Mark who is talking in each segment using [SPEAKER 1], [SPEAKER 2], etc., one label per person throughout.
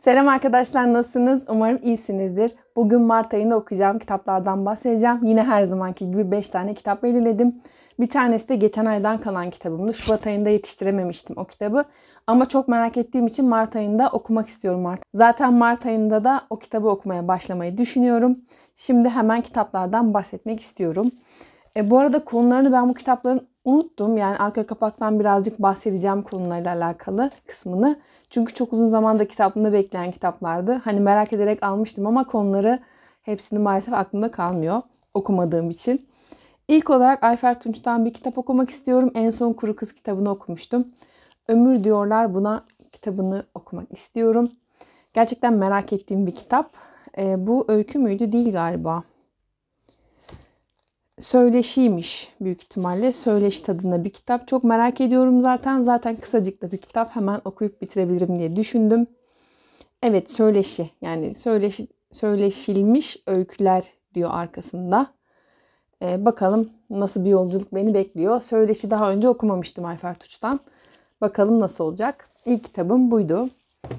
[SPEAKER 1] Selam arkadaşlar nasılsınız? Umarım iyisinizdir. Bugün Mart ayında okuyacağım kitaplardan bahsedeceğim. Yine her zamanki gibi 5 tane kitap belirledim. Bir tanesi de geçen aydan kalan kitabımdı. Şubat ayında yetiştirememiştim o kitabı. Ama çok merak ettiğim için Mart ayında okumak istiyorum artık. Zaten Mart ayında da o kitabı okumaya başlamayı düşünüyorum. Şimdi hemen kitaplardan bahsetmek istiyorum. E, bu arada konularını ben bu kitapların unuttum. Yani arka kapaktan birazcık bahsedeceğim konularla alakalı kısmını. Çünkü çok uzun zamanda kitabımda bekleyen kitaplardı. Hani merak ederek almıştım ama konuları hepsini maalesef aklımda kalmıyor okumadığım için. İlk olarak Ayfer Tunç'tan bir kitap okumak istiyorum. En son Kuru Kız kitabını okumuştum. Ömür diyorlar buna kitabını okumak istiyorum. Gerçekten merak ettiğim bir kitap. E, bu öykü müydü? Değil galiba söyleşiymiş büyük ihtimalle. Söyleş tadında bir kitap. Çok merak ediyorum zaten. Zaten kısacık da bir kitap. Hemen okuyup bitirebilirim diye düşündüm. Evet söyleşi yani Söyleş söyleşilmiş öyküler diyor arkasında. Ee, bakalım nasıl bir yolculuk beni bekliyor. Söyleşi daha önce okumamıştım Ayfer Tuç'tan. Bakalım nasıl olacak. İlk kitabım buydu.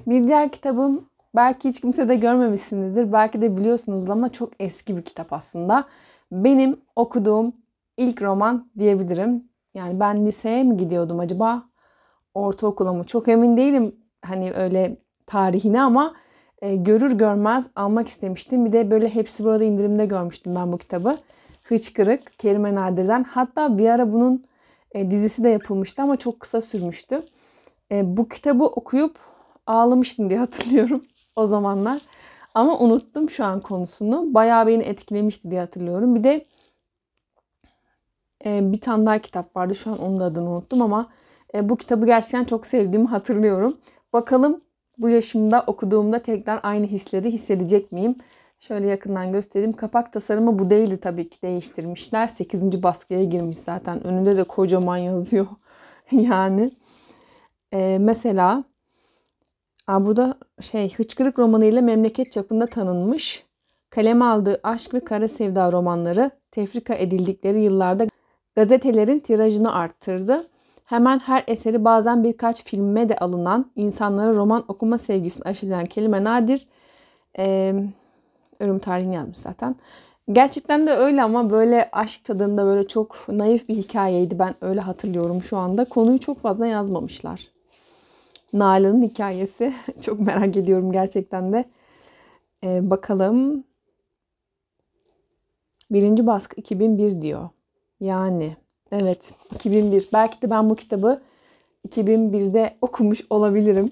[SPEAKER 1] Bir diğer kitabım belki hiç kimse de görmemişsinizdir. Belki de biliyorsunuz ama çok eski bir kitap aslında benim okuduğum ilk roman diyebilirim. Yani ben liseye mi gidiyordum acaba? Ortaokula mı? Çok emin değilim hani öyle tarihini ama e, görür görmez almak istemiştim. Bir de böyle hepsi burada indirimde görmüştüm ben bu kitabı. Hıçkırık, Kerime Nadir'den. Hatta bir ara bunun e, dizisi de yapılmıştı ama çok kısa sürmüştü. E, bu kitabı okuyup ağlamıştım diye hatırlıyorum o zamanlar. Ama unuttum şu an konusunu. Bayağı beni etkilemişti diye hatırlıyorum. Bir de e, bir tane daha kitap vardı. Şu an onun da adını unuttum ama e, bu kitabı gerçekten çok sevdiğimi hatırlıyorum. Bakalım bu yaşımda okuduğumda tekrar aynı hisleri hissedecek miyim? Şöyle yakından göstereyim. Kapak tasarımı bu değildi tabii ki değiştirmişler. 8. baskıya girmiş zaten. Önünde de kocaman yazıyor. yani e, mesela Aa, burada şey Hıçkırık romanıyla memleket çapında tanınmış. kalem aldığı aşk ve kara sevda romanları tefrika edildikleri yıllarda gazetelerin tirajını arttırdı. Hemen her eseri bazen birkaç filme de alınan, insanlara roman okuma sevgisini aşılayan kelime nadir. Ee, ölüm tarihini yazmış zaten. Gerçekten de öyle ama böyle aşk tadında böyle çok naif bir hikayeydi. Ben öyle hatırlıyorum şu anda. Konuyu çok fazla yazmamışlar. Nalan'ın hikayesi. Çok merak ediyorum gerçekten de. Ee, bakalım. Birinci baskı 2001 diyor. Yani evet 2001. Belki de ben bu kitabı 2001'de okumuş olabilirim.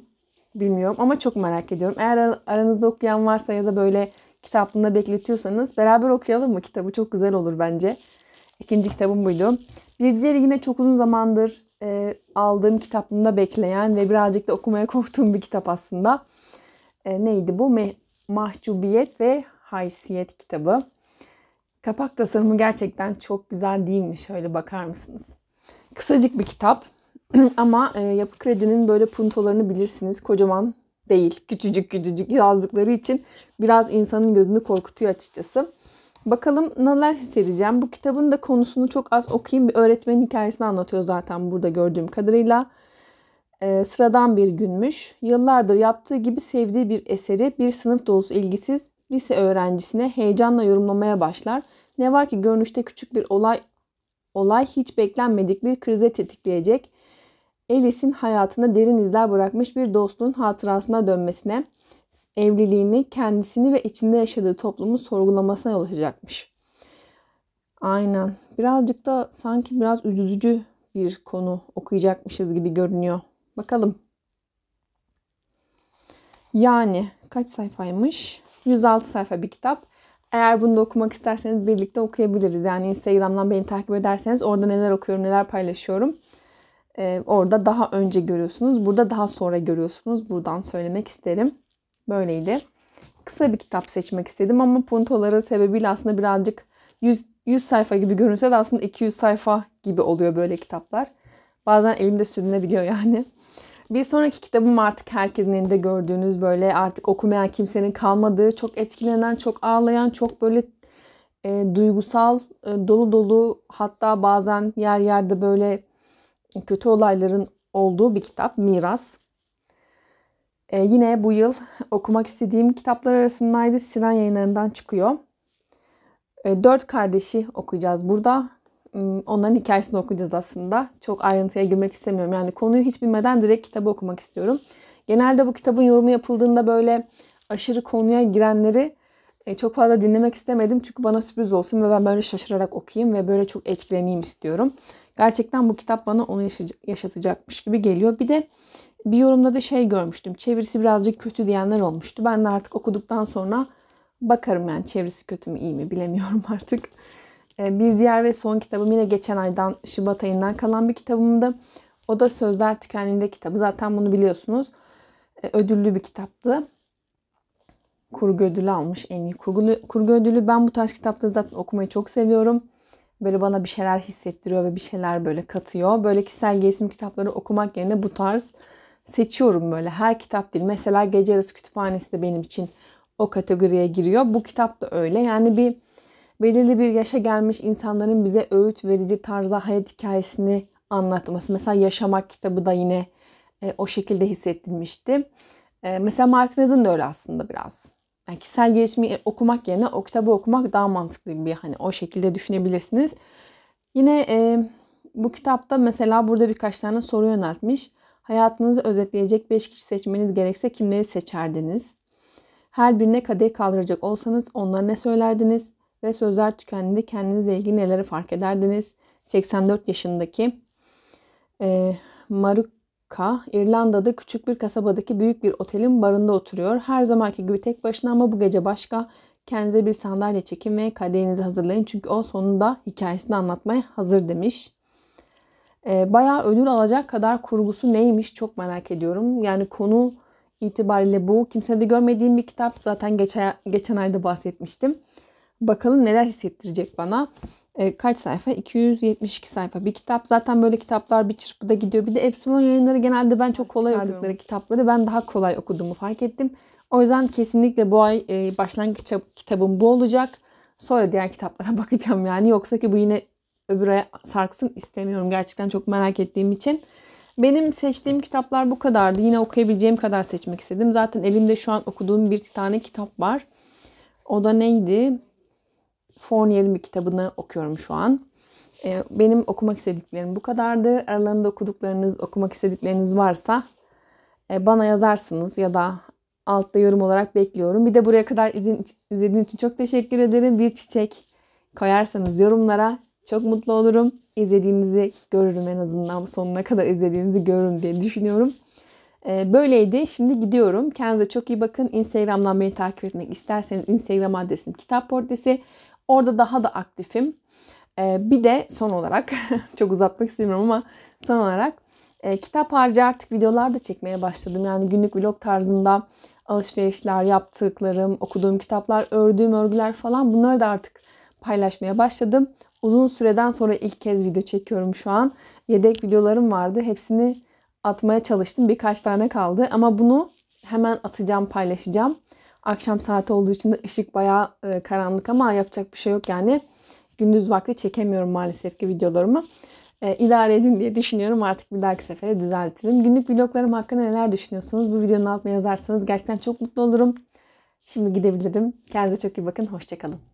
[SPEAKER 1] Bilmiyorum ama çok merak ediyorum. Eğer aranızda okuyan varsa ya da böyle kitaplığında bekletiyorsanız beraber okuyalım mı kitabı? Çok güzel olur bence. İkinci kitabım buydu. Cildileri yine çok uzun zamandır e, aldığım kitabımda bekleyen ve birazcık da okumaya korktuğum bir kitap aslında. E, neydi bu? Me- Mahcubiyet ve Haysiyet kitabı. Kapak tasarımı gerçekten çok güzel değil mi? Şöyle bakar mısınız? Kısacık bir kitap ama e, Yapı Kredi'nin böyle puntolarını bilirsiniz. Kocaman değil, küçücük küçücük yazdıkları için biraz insanın gözünü korkutuyor açıkçası. Bakalım neler hissedeceğim. Bu kitabın da konusunu çok az okuyayım. Bir öğretmenin hikayesini anlatıyor zaten burada gördüğüm kadarıyla. Ee, sıradan bir günmüş. Yıllardır yaptığı gibi sevdiği bir eseri bir sınıf dolusu ilgisiz lise öğrencisine heyecanla yorumlamaya başlar. Ne var ki görünüşte küçük bir olay olay hiç beklenmedik bir krize tetikleyecek. Alice'in hayatında derin izler bırakmış bir dostluğun hatırasına dönmesine, evliliğini, kendisini ve içinde yaşadığı toplumu sorgulamasına yol açacakmış. Aynen. Birazcık da sanki biraz üzücü bir konu okuyacakmışız gibi görünüyor. Bakalım. Yani kaç sayfaymış? 106 sayfa bir kitap. Eğer bunu da okumak isterseniz birlikte okuyabiliriz. Yani Instagram'dan beni takip ederseniz orada neler okuyorum, neler paylaşıyorum. Ee, orada daha önce görüyorsunuz. Burada daha sonra görüyorsunuz. Buradan söylemek isterim böyleydi. Kısa bir kitap seçmek istedim ama puntoları sebebiyle aslında birazcık 100, 100 sayfa gibi görünse de aslında 200 sayfa gibi oluyor böyle kitaplar. Bazen elimde sürünebiliyor yani. Bir sonraki kitabım artık herkesin elinde gördüğünüz böyle artık okumayan kimsenin kalmadığı, çok etkilenen, çok ağlayan, çok böyle e, duygusal, e, dolu dolu hatta bazen yer yerde böyle kötü olayların olduğu bir kitap Miras. Ee, yine bu yıl okumak istediğim kitaplar arasındaydı. Siren yayınlarından çıkıyor. Ee, dört kardeşi okuyacağız burada. Hmm, onların hikayesini okuyacağız aslında. Çok ayrıntıya girmek istemiyorum. Yani konuyu hiç bilmeden direkt kitabı okumak istiyorum. Genelde bu kitabın yorumu yapıldığında böyle aşırı konuya girenleri e, çok fazla dinlemek istemedim. Çünkü bana sürpriz olsun ve ben böyle şaşırarak okuyayım ve böyle çok etkileneyim istiyorum. Gerçekten bu kitap bana onu yaşatacakmış gibi geliyor. Bir de bir yorumda da şey görmüştüm. Çevirisi birazcık kötü diyenler olmuştu. Ben de artık okuduktan sonra bakarım yani çevirisi kötü mü iyi mi bilemiyorum artık. Ee, bir diğer ve son kitabım yine geçen aydan Şubat ayından kalan bir kitabımdı. O da Sözler Tükendiğinde kitabı. Zaten bunu biliyorsunuz. Ee, Ödüllü bir kitaptı. Kurgu ödülü almış en iyi kurgu, kurgu ödülü. Ben bu tarz kitapları zaten okumayı çok seviyorum. Böyle bana bir şeyler hissettiriyor ve bir şeyler böyle katıyor. Böyle kişisel gelişim kitapları okumak yerine bu tarz seçiyorum böyle her kitap değil. Mesela Gece Yarısı Kütüphanesi de benim için o kategoriye giriyor. Bu kitap da öyle. Yani bir belirli bir yaşa gelmiş insanların bize öğüt verici tarzda hayat hikayesini anlatması. Mesela Yaşamak kitabı da yine e, o şekilde hissettirmişti. E, mesela Martin Eden de öyle aslında biraz. Yani kişisel gelişimi okumak yerine o kitabı okumak daha mantıklı bir hani o şekilde düşünebilirsiniz. Yine e, bu kitapta mesela burada birkaç tane soru yöneltmiş. Hayatınızı özetleyecek 5 kişi seçmeniz gerekse kimleri seçerdiniz? Her birine kadeh kaldıracak olsanız onlara ne söylerdiniz? Ve sözler tükendiğinde kendinizle ilgili neleri fark ederdiniz? 84 yaşındaki e, Maruka İrlanda'da küçük bir kasabadaki büyük bir otelin barında oturuyor. Her zamanki gibi tek başına ama bu gece başka. Kendinize bir sandalye çekin ve kadehinizi hazırlayın çünkü o sonunda hikayesini anlatmaya hazır demiş. E, bayağı ödül alacak kadar kurgusu neymiş çok merak ediyorum. Yani konu itibariyle bu. Kimse de görmediğim bir kitap. Zaten geçen, geçen ayda bahsetmiştim. Bakalım neler hissettirecek bana. E, kaç sayfa? 272 sayfa bir kitap. Zaten böyle kitaplar bir çırpıda gidiyor. Bir de Epsilon yayınları genelde ben çok kolay Çıkardım. okudukları kitapları ben daha kolay okuduğumu fark ettim. O yüzden kesinlikle bu ay e, başlangıç kitabım bu olacak. Sonra diğer kitaplara bakacağım yani. Yoksa ki bu yine ve buraya sarksın istemiyorum. Gerçekten çok merak ettiğim için. Benim seçtiğim kitaplar bu kadardı. Yine okuyabileceğim kadar seçmek istedim. Zaten elimde şu an okuduğum bir tane kitap var. O da neydi? Fournier'in bir kitabını okuyorum şu an. Ee, benim okumak istediklerim bu kadardı. Aralarında okuduklarınız, okumak istedikleriniz varsa e, bana yazarsınız ya da altta yorum olarak bekliyorum. Bir de buraya kadar izlediğiniz için çok teşekkür ederim. Bir çiçek koyarsanız yorumlara çok mutlu olurum. İzlediğinizi görürüm en azından. Sonuna kadar izlediğinizi görürüm diye düşünüyorum. Ee, böyleydi. Şimdi gidiyorum. Kendinize çok iyi bakın. Instagram'dan beni takip etmek isterseniz Instagram adresim Kitap Portresi. Orada daha da aktifim. Ee, bir de son olarak, çok uzatmak istemiyorum ama son olarak e, kitap harcı artık videolar da çekmeye başladım. Yani günlük vlog tarzında alışverişler, yaptıklarım, okuduğum kitaplar, ördüğüm örgüler falan bunları da artık paylaşmaya başladım. Uzun süreden sonra ilk kez video çekiyorum şu an. Yedek videolarım vardı. Hepsini atmaya çalıştım. Birkaç tane kaldı ama bunu hemen atacağım, paylaşacağım. Akşam saati olduğu için de ışık bayağı e, karanlık ama yapacak bir şey yok yani. Gündüz vakti çekemiyorum maalesef ki videolarımı. E, idare edin diye düşünüyorum. Artık bir dahaki sefere düzeltirim. Günlük vloglarım hakkında neler düşünüyorsunuz? Bu videonun altına yazarsanız gerçekten çok mutlu olurum. Şimdi gidebilirim. Kendinize çok iyi bakın. Hoşçakalın.